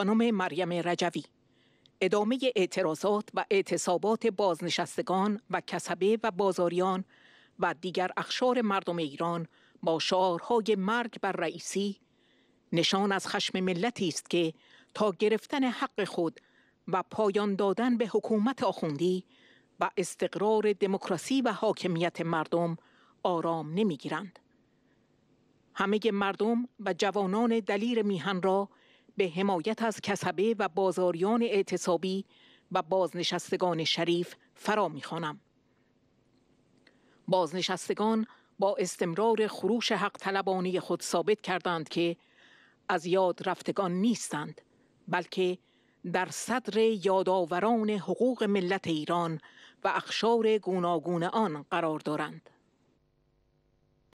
خانم مریم رجوی ادامه اعتراضات و اعتصابات بازنشستگان و کسبه و بازاریان و دیگر اخشار مردم ایران با شعارهای مرگ بر رئیسی نشان از خشم ملتی است که تا گرفتن حق خود و پایان دادن به حکومت آخوندی و استقرار دموکراسی و حاکمیت مردم آرام نمیگیرند. همه مردم و جوانان دلیر میهن را به حمایت از کسبه و بازاریان اعتصابی و بازنشستگان شریف فرا میخوانم بازنشستگان با استمرار خروش حق طلبانی خود ثابت کردند که از یاد رفتگان نیستند بلکه در صدر یادآوران حقوق ملت ایران و اخشار گوناگون آن قرار دارند